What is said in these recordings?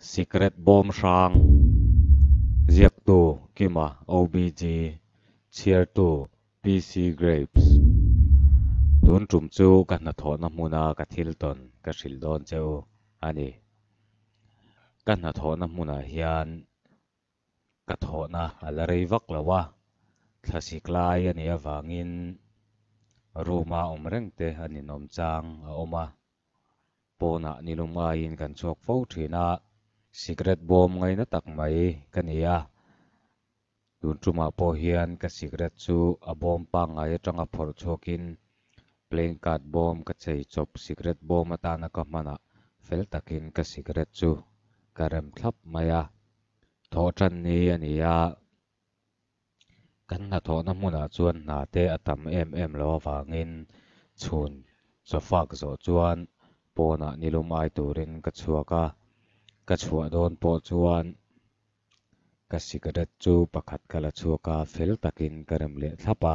secret bomb Sang, ziak tu kima obg cheer tu pc grapes tun chum chu kan na thona muna ka thil ton ka hril don cheu ani kan na thona muna hian ka thona ala rei vak lawa thlasik lai ani awangin ruma om reng te ani nom chang a oma pona ah nilum in kan chok fo thina secret bomb ngay na tak mai kania tun chuma po hian ka secret Su a à, bomb pa ngai atanga à, phor chokin playing card bomb ka chei chop secret bomb atana ka mana fel takin ka secret Su, karem thlap maya à. tho than ni ania kan na tho na muna chuan na te atam em em lo wangin chhun chofak zo chuan pona nilum ai turin ka chhuaka ka chhuah dawn pawh chuan ka cigarette chu pakhat kal a chhuaka fel takin ka rem leh thlap a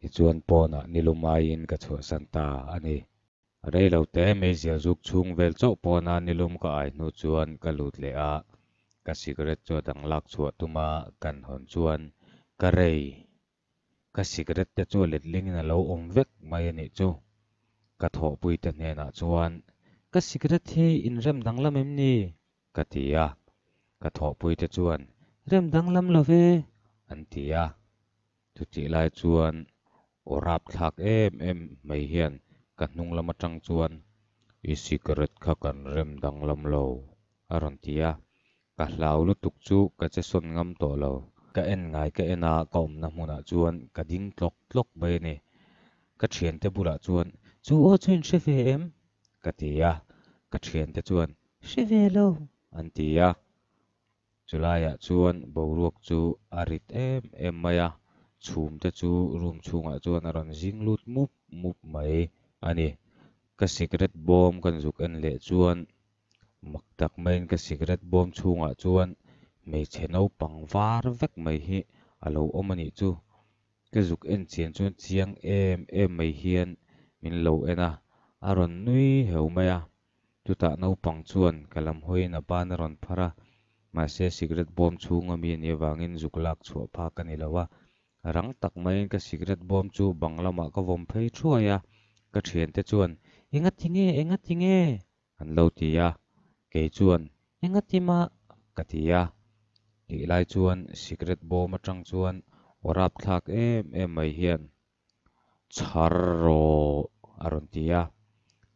tichuan pawnah ni lumaiin ka chhuah santa ani rei lo te meizial zuk chhung vel chauh pawnah ni lum ka ai hnu chuan ka lut leh a ka cigarette chu dang lak chhuah tuma kan hon chuan ka rei ka cigarette te chu letlingin a lo awm vek mai ani chu ka thawh pui te hnenah chuan ka cigarette in inrem dang lam em ni ka tia ka tho bụi te chuan rem dang lam lo ve an tia chu chi lai chuan orap thak em em mai hian ka hnung lama tang chuan i secret kha kan rem dang lâm lo aron tia ka hlau lu tuk chu ka che son ngam to lo ka en ngai ka ena kom na hmuna chuan ka ding tlok tlok bai ni ka thian te bula chuan chu o chuin she ve em ka tia ka thian te chuan she ve lo an ti a chulaiah chuan boruak chu arit rit em em mai a chhum te chu room chhungah chuan a ran zing lut mup mup mai ani ka cigarette bawm kan zuk en leh chuan mak tak mai in ka cigarette bawm chhungah chuan hmeichhe naupang var vek mai hi alo awm ani chu ka zuk en chian chuan chiang em em mai hian min lo ena a rawn nui heu mai a tuta no pang chuan kalam hoin a ban ron phara ma se cigarette bom chhung ami ni wangin zuklak chhuah pha kan ni lowa rang tak mai cái cigarette bom chu banglama ka vom phei thuaya ka thian te chuan enga tinge enga tinge an lo tia ke chuan enga tima ka tia ti lai chuan cigarette bom atang chuan orap thlak em em mai hian charro aron tia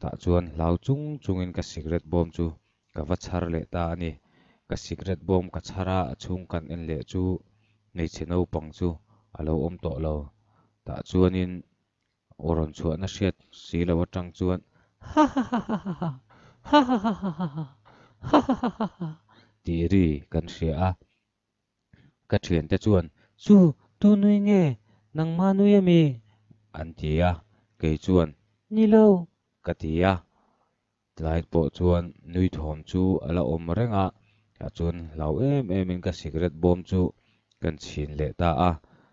ta chuan lau chung chungin ka secret bomb chu ka vachar leh ta ani ka secret bomb ka chhara chung kan en leh chu nei chino pang chu alo om to lo ta chuanin oron chuan a hriat si lo atang chuan ha ha ha ha ha ha ha ha ha ha ha ha ha ha ha ti ri kan hria a ka thian te chuan chu tu nui nge nang ma nui ami an ti a ke chuan ni lo ka ti a tlai pawh chuan nui thawm chu ala awm renga a chun lo em em in ka cigarette bawm chu kan chin leh ta a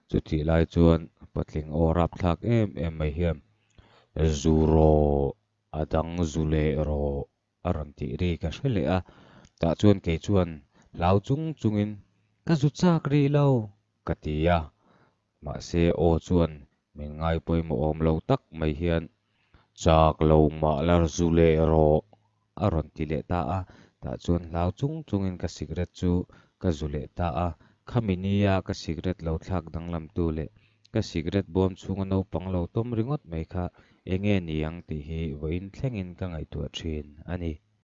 chu ti lai chuan patling aw rap thlak em em mai hiam zuro adang zule ro aram ti ri ka hrele a ta chuan ke chuan lau chung chungin ka zu chak ri lo ka ti a ma se o chuan min ngai pawimawh awm lo tak mai hian chak lo ma lar zu le ro aron ti le ta a ta chun lao chung chungin ka cigarette chu ka zu le ta a khamini ya ka cigarette lo thak dang lam tu le ka cigarette bom chung no pang lo tom ringot mai kha enge ni ang ti hi wein thleng ka ngai tu a thin ani